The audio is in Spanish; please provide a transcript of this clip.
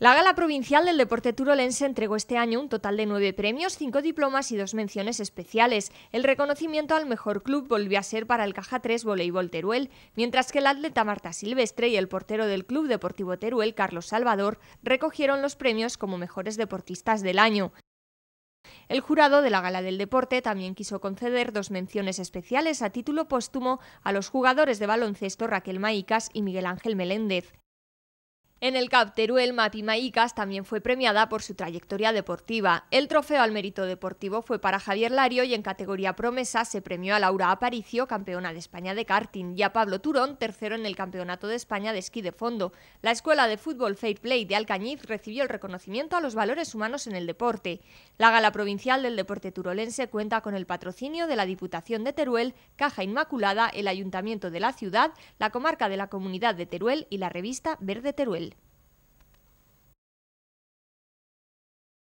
La Gala Provincial del Deporte Turolense entregó este año un total de nueve premios, cinco diplomas y dos menciones especiales. El reconocimiento al mejor club volvió a ser para el Caja 3 Voleibol Teruel, mientras que el atleta Marta Silvestre y el portero del Club Deportivo Teruel, Carlos Salvador, recogieron los premios como mejores deportistas del año. El jurado de la Gala del Deporte también quiso conceder dos menciones especiales a título póstumo a los jugadores de baloncesto Raquel Maicas y Miguel Ángel Meléndez. En el CAP Teruel, también fue premiada por su trayectoria deportiva. El trofeo al mérito deportivo fue para Javier Lario y en categoría promesa se premió a Laura Aparicio, campeona de España de karting, y a Pablo Turón, tercero en el Campeonato de España de esquí de fondo. La Escuela de Fútbol Fair Play de Alcañiz recibió el reconocimiento a los valores humanos en el deporte. La Gala Provincial del Deporte Turolense cuenta con el patrocinio de la Diputación de Teruel, Caja Inmaculada, el Ayuntamiento de la ciudad, la comarca de la Comunidad de Teruel y la revista Verde Teruel.